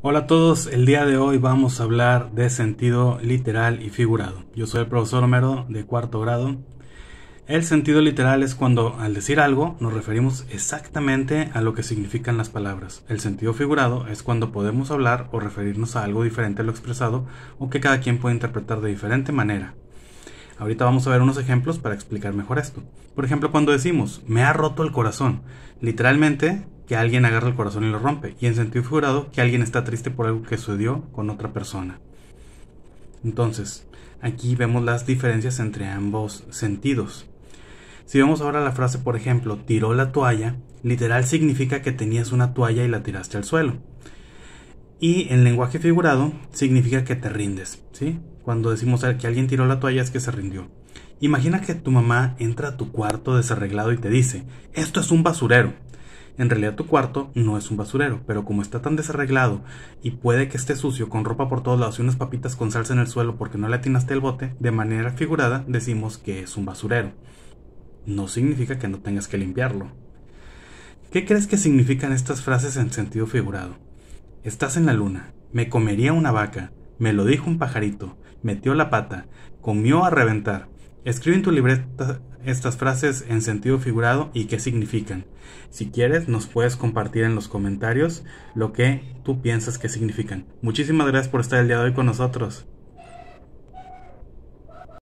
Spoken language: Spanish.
Hola a todos, el día de hoy vamos a hablar de sentido literal y figurado. Yo soy el profesor Homero de cuarto grado. El sentido literal es cuando al decir algo nos referimos exactamente a lo que significan las palabras. El sentido figurado es cuando podemos hablar o referirnos a algo diferente a lo expresado o que cada quien puede interpretar de diferente manera. Ahorita vamos a ver unos ejemplos para explicar mejor esto. Por ejemplo, cuando decimos, me ha roto el corazón, literalmente que alguien agarra el corazón y lo rompe, y en sentido figurado, que alguien está triste por algo que sucedió con otra persona. Entonces, aquí vemos las diferencias entre ambos sentidos. Si vemos ahora la frase, por ejemplo, tiró la toalla, literal significa que tenías una toalla y la tiraste al suelo. Y en lenguaje figurado significa que te rindes, ¿sí? Cuando decimos que alguien tiró la toalla es que se rindió. Imagina que tu mamá entra a tu cuarto desarreglado y te dice, esto es un basurero. En realidad tu cuarto no es un basurero, pero como está tan desarreglado y puede que esté sucio con ropa por todos lados y unas papitas con salsa en el suelo porque no le atinaste el bote, de manera figurada decimos que es un basurero. No significa que no tengas que limpiarlo. ¿Qué crees que significan estas frases en sentido figurado? Estás en la luna. Me comería una vaca. Me lo dijo un pajarito. Metió la pata. Comió a reventar. Escribe en tu libreta estas frases en sentido figurado y qué significan. Si quieres, nos puedes compartir en los comentarios lo que tú piensas que significan. Muchísimas gracias por estar el día de hoy con nosotros.